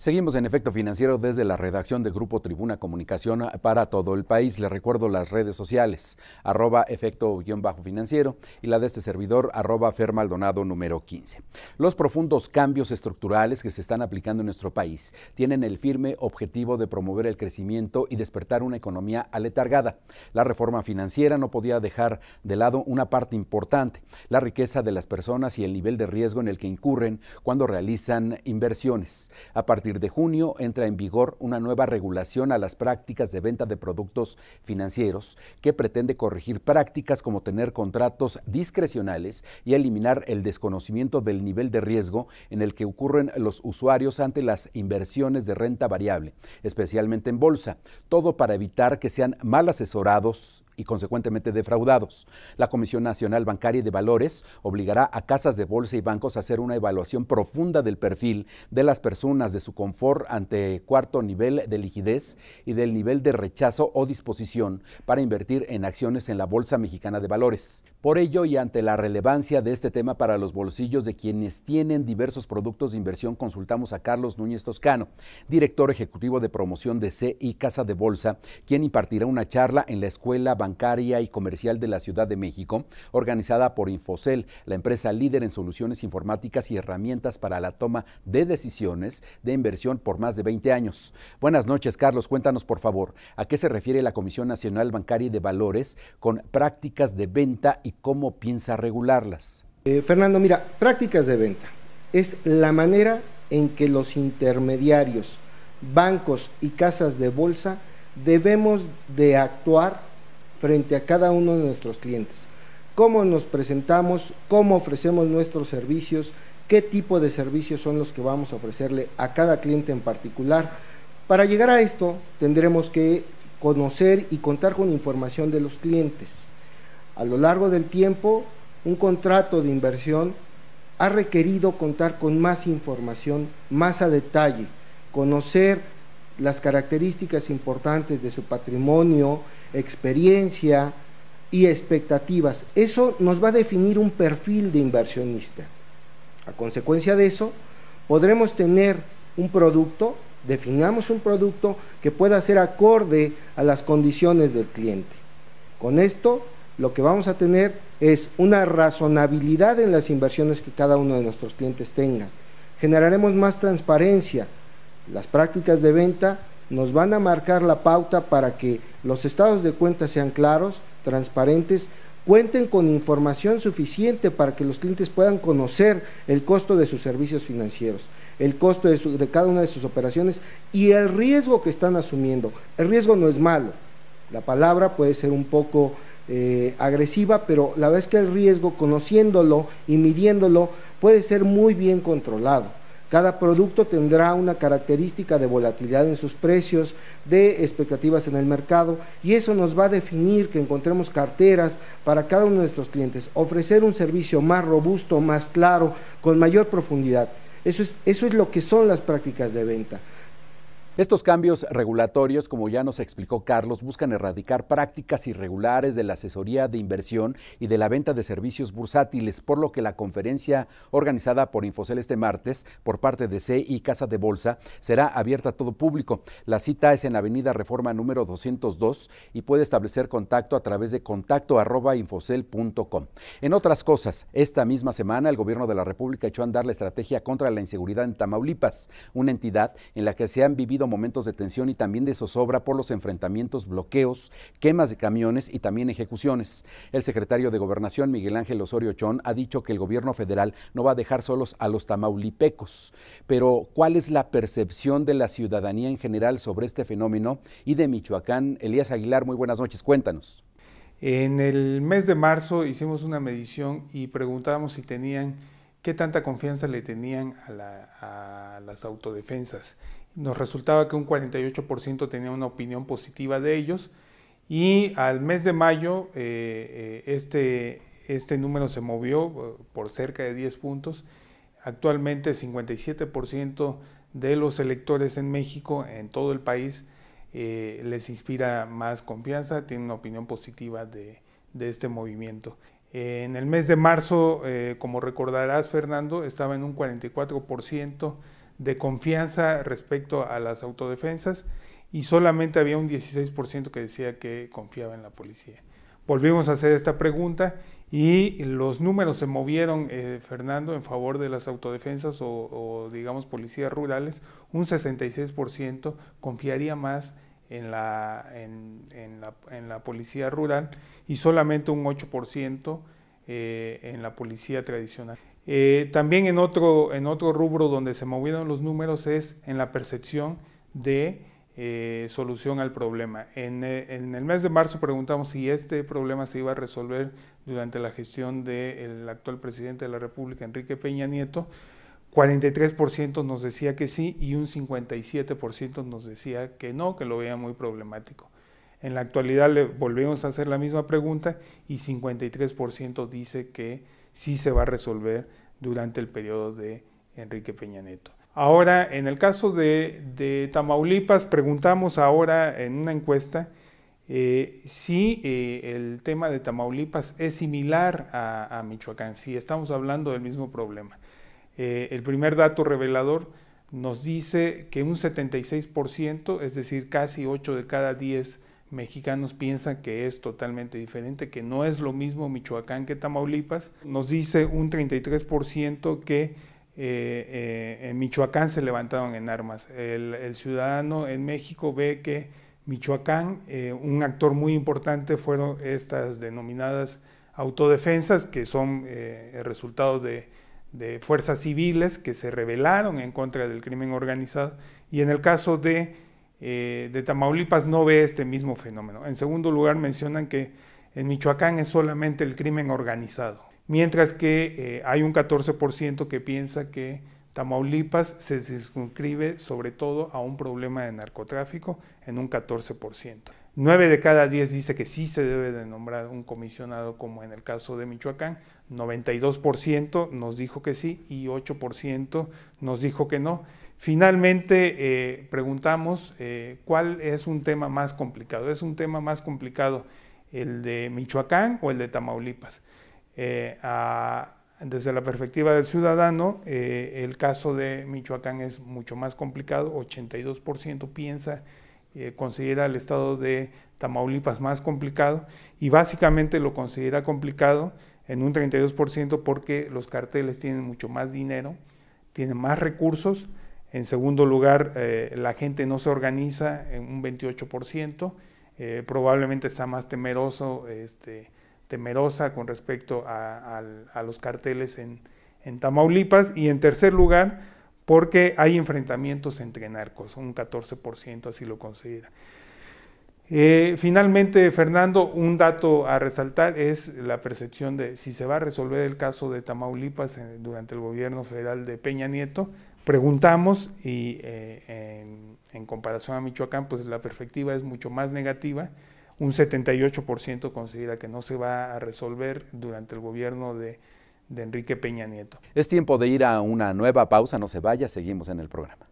Seguimos en efecto financiero desde la redacción de Grupo Tribuna Comunicación para todo el país. Les recuerdo las redes sociales, arroba efecto-financiero y la de este servidor, arroba fermaldonado número 15. Los profundos cambios estructurales que se están aplicando en nuestro país tienen el firme objetivo de promover el crecimiento y despertar una economía aletargada. La reforma financiera no podía dejar de lado una parte importante, la riqueza de las personas y el nivel de riesgo en el que incurren cuando realizan inversiones. A partir de junio entra en vigor una nueva regulación a las prácticas de venta de productos financieros que pretende corregir prácticas como tener contratos discrecionales y eliminar el desconocimiento del nivel de riesgo en el que ocurren los usuarios ante las inversiones de renta variable, especialmente en bolsa, todo para evitar que sean mal asesorados y consecuentemente defraudados. La Comisión Nacional Bancaria y de Valores obligará a casas de bolsa y bancos a hacer una evaluación profunda del perfil de las personas, de su confort ante cuarto nivel de liquidez y del nivel de rechazo o disposición para invertir en acciones en la Bolsa Mexicana de Valores. Por ello y ante la relevancia de este tema para los bolsillos de quienes tienen diversos productos de inversión, consultamos a Carlos Núñez Toscano, director ejecutivo de promoción de CI Casa de Bolsa, quien impartirá una charla en la Escuela Bancaria bancaria y comercial de la Ciudad de México, organizada por Infocel, la empresa líder en soluciones informáticas y herramientas para la toma de decisiones de inversión por más de 20 años. Buenas noches, Carlos. Cuéntanos, por favor, a qué se refiere la Comisión Nacional Bancaria y de Valores con prácticas de venta y cómo piensa regularlas. Eh, Fernando, mira, prácticas de venta es la manera en que los intermediarios, bancos y casas de bolsa debemos de actuar frente a cada uno de nuestros clientes. Cómo nos presentamos, cómo ofrecemos nuestros servicios, qué tipo de servicios son los que vamos a ofrecerle a cada cliente en particular. Para llegar a esto tendremos que conocer y contar con información de los clientes. A lo largo del tiempo, un contrato de inversión ha requerido contar con más información, más a detalle, conocer las características importantes de su patrimonio, experiencia y expectativas. Eso nos va a definir un perfil de inversionista. A consecuencia de eso, podremos tener un producto, definamos un producto que pueda ser acorde a las condiciones del cliente. Con esto, lo que vamos a tener es una razonabilidad en las inversiones que cada uno de nuestros clientes tenga. Generaremos más transparencia, las prácticas de venta nos van a marcar la pauta para que los estados de cuenta sean claros, transparentes, cuenten con información suficiente para que los clientes puedan conocer el costo de sus servicios financieros, el costo de, cada una de sus operaciones y el riesgo que están asumiendo. El riesgo no es malo, la palabra puede ser un poco eh, agresiva, pero la vez que el riesgo, conociéndolo y midiéndolo, puede ser muy bien controlado. Cada producto tendrá una característica de volatilidad en sus precios, de expectativas en el mercado y eso nos va a definir que encontremos carteras para cada uno de nuestros clientes, ofrecer un servicio más robusto, más claro, con mayor profundidad. Eso es, eso es lo que son las prácticas de venta. Estos cambios regulatorios, como ya nos explicó Carlos, buscan erradicar prácticas irregulares de la asesoría de inversión y de la venta de servicios bursátiles, por lo que la conferencia organizada por Infocel este martes por parte de CI y Casa de Bolsa será abierta a todo público. La cita es en la Avenida Reforma número 202 y puede establecer contacto a través de contacto En otras cosas, esta misma semana el gobierno de la República echó a andar la estrategia contra la inseguridad en Tamaulipas, una entidad en la que se han vivido momentos de tensión y también de zozobra por los enfrentamientos, bloqueos, quemas de camiones y también ejecuciones. El secretario de Gobernación, Miguel Ángel Osorio Chón, ha dicho que el gobierno federal no va a dejar solos a los tamaulipecos. Pero, ¿cuál es la percepción de la ciudadanía en general sobre este fenómeno? Y de Michoacán, Elías Aguilar, muy buenas noches, cuéntanos. En el mes de marzo hicimos una medición y preguntábamos si tenían qué tanta confianza le tenían a, a, las autodefensas. Nos resultaba que un 48% tenía una opinión positiva de ellos y al mes de mayo eh, eh, este, este número se movió eh, por cerca de 10 puntos. Actualmente el 57% de los electores en México, en todo el país, les inspira más confianza, tienen una opinión positiva de, de este movimiento. en el mes de marzo, como recordarás Fernando, estaba en un 44% de confianza respecto a las autodefensas y solamente había un 16% que decía que confiaba en la policía. Volvimos a hacer esta pregunta y los números se movieron, eh, Fernando, en favor de las autodefensas o, digamos policías rurales. Un 66% confiaría más en la, en, la, policía rural y solamente un 8% eh, en la policía tradicional. Eh, también en otro, en otro rubro donde se movieron los números es en la percepción de eh, solución al problema. Eh, en, el mes de marzo preguntamos si este problema se iba a resolver durante la gestión del actual presidente de la República, Enrique Peña Nieto. 43% nos decía que sí y un 57% nos decía que no, que lo veía muy problemático. En la actualidad le volvemos a hacer la misma pregunta y 53% dice que si se va a resolver durante el periodo de Enrique Peña Neto. Ahora, en el caso de, Tamaulipas, preguntamos ahora en una encuesta eh, si eh, el tema de Tamaulipas es similar a, Michoacán, si estamos hablando del mismo problema. Eh, el primer dato revelador nos dice que un 76%, es decir, casi 8 de cada 10 mexicanos piensan que es totalmente diferente, que no es lo mismo Michoacán que Tamaulipas. Nos dice un 33% que eh, eh, en Michoacán se levantaron en armas. El, ciudadano en México ve que Michoacán, eh, un actor muy importante fueron estas denominadas autodefensas, que son el resultado de, de fuerzas civiles que se rebelaron en contra del crimen organizado. Y en el caso de eh, de Tamaulipas no ve este mismo fenómeno. En segundo lugar, mencionan que en Michoacán es solamente el crimen organizado, mientras que eh, hay un 14% que piensa que Tamaulipas se circunscribe sobre todo a un problema de narcotráfico en un 14%. 9 de cada 10 dice que sí se debe de nombrar un comisionado como en el caso de Michoacán, 92% nos dijo que sí y 8% nos dijo que no. Finalmente, eh, preguntamos eh, cuál es un tema más complicado. ¿Es un tema más complicado el de Michoacán o el de Tamaulipas? Eh, desde la perspectiva del ciudadano, el caso de Michoacán es mucho más complicado. 82% piensa, considera el estado de Tamaulipas más complicado y básicamente lo considera complicado en un 32% porque los carteles tienen mucho más dinero, tienen más recursos en segundo lugar, eh, la gente no se organiza en un 28%, eh, probablemente está más temeroso, este, temerosa con respecto a, los carteles en, Tamaulipas. Y en tercer lugar, porque hay enfrentamientos entre narcos, un 14% así lo considera. Eh, finalmente, Fernando, un dato a resaltar es la percepción de si se va a resolver el caso de Tamaulipas durante el gobierno federal de Peña Nieto, Preguntamos y eh, en, comparación a Michoacán, pues la perspectiva es mucho más negativa. Un 78% considera que no se va a resolver durante el gobierno de, de Enrique Peña Nieto. Es tiempo de ir a una nueva pausa, no se vaya, seguimos en el programa.